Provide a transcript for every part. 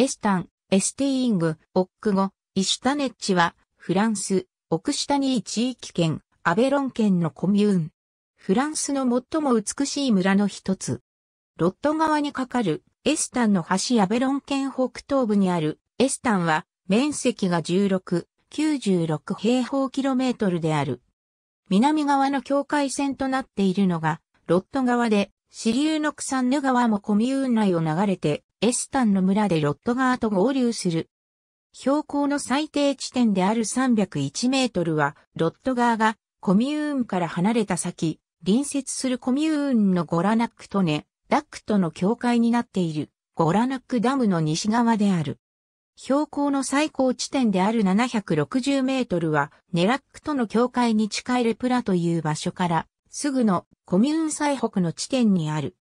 エスタン、エスティーング、オック語、イシュタネッチは、フランス、オクシタニー地域圏、アベロン県のコミューン。フランスの最も美しい村の一つ。ロット側に架かるエスタンの橋アベロン県北東部にあるエスタンは面積が16、96平方キロメートルである。南側の境界線となっているのがロット側で支流のクサンヌ川もコミューン内を流れてエスタンの村でロット川と合流する。標高の最低地点である301メートルは、ロット川がコミューンから離れた先、隣接するコミューンのゴラナックとネ、ダックとの境界になっている、ゴラナックダムの西側である。標高の最高地点である760メートルは、ネラックとの境界に近いレプラという場所から、すぐのコミューン最北の地点にある。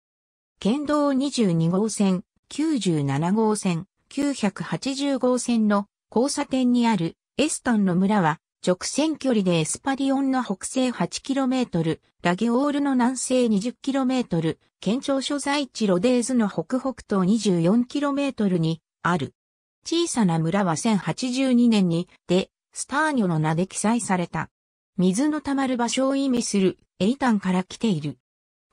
県道22号線、97号線、980号線の交差点にあるエスタンの村は直線距離でエスパリオンの北西 8km、ラゲオールの南西 20km、県庁所在地ロデーズの北北東 24km にある。小さな村は1082年にでスターニョの名で記載された。水の溜まる場所を意味するエイタンから来ている。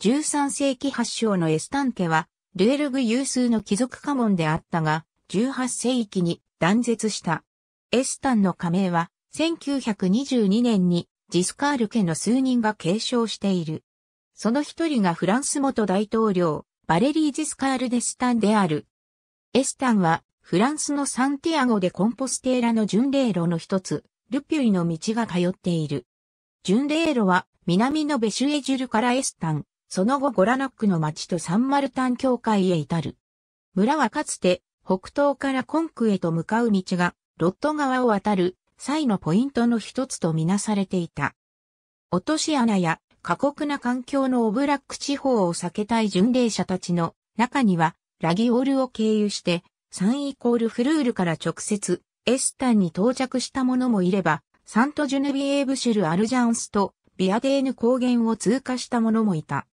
13世紀発祥のエスタン家はルエルグ有数の貴族家紋であったが、18世紀に断絶した。エスタンの加盟は、1922年にジスカール家の数人が継承している。その一人がフランス元大統領、バレリー・ジスカール・デスタンである。エスタンは、フランスのサンティアゴでコンポステーラの巡礼路の一つ、ルピュイの道が通っている。巡礼路は、南のベシュエジュルからエスタン、その後ゴラノックの町とサンマルタン教会へ至る。村はかつて北東からコンクへと向かう道がロット川を渡る際のポイントの一つとみなされていた。落とし穴や過酷な環境のオブラック地方を避けたい巡礼者たちの中にはラギオールを経由してサンイコールフルールから直接エスタンに到着した者もいればサントジュヌビエーブシュル・アルジャンスとビアデーヌ高原を通過した者もいた。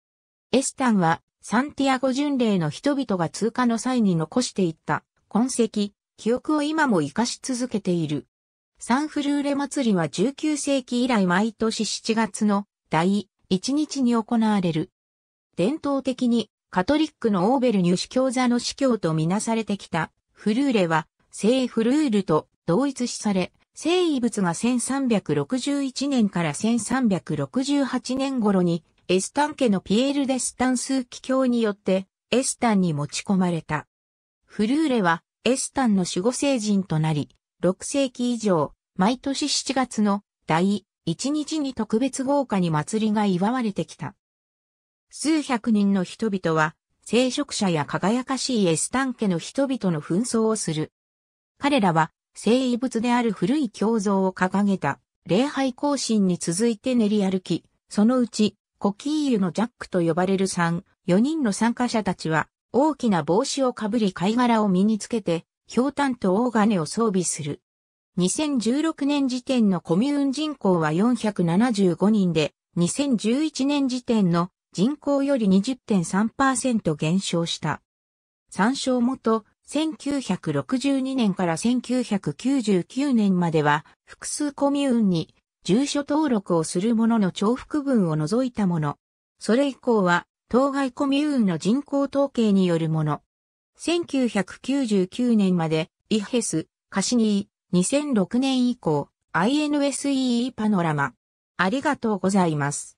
エスタンはサンティアゴ巡礼の人々が通過の際に残していった痕跡、記憶を今も活かし続けている。サンフルーレ祭りは19世紀以来毎年7月の第1日に行われる。伝統的にカトリックのオーベルニュ司教座の司教とみなされてきたフルーレは聖フルールと同一視され、聖遺物が1361年から1368年頃にエスタン家のピエール・デ・スタンスーキ教によってエスタンに持ち込まれた。フルーレはエスタンの守護聖人となり、6世紀以上、毎年7月の第1日に特別豪華に祭りが祝われてきた。数百人の人々は、聖職者や輝かしいエスタン家の人々の紛争をする。彼らは、聖遺物である古い教像を掲げた、礼拝行進に続いて練り歩き、そのうち、コキーユのジャックと呼ばれる3、4人の参加者たちは、大きな帽子をかぶり貝殻を身につけて、ひょうたんと大金を装備する。2016年時点のコミューン人口は475人で、2011年時点の人口より20.3%減少した。参照元、1962年から1999年までは複数コミューンに住所登録をする者の重複分を除いたもの。それ以降は、当該コミューンの人口統計によるもの。1999年まで、イヘス、カシニー、2006年以降、INSEE パノラマ。ありがとうございます。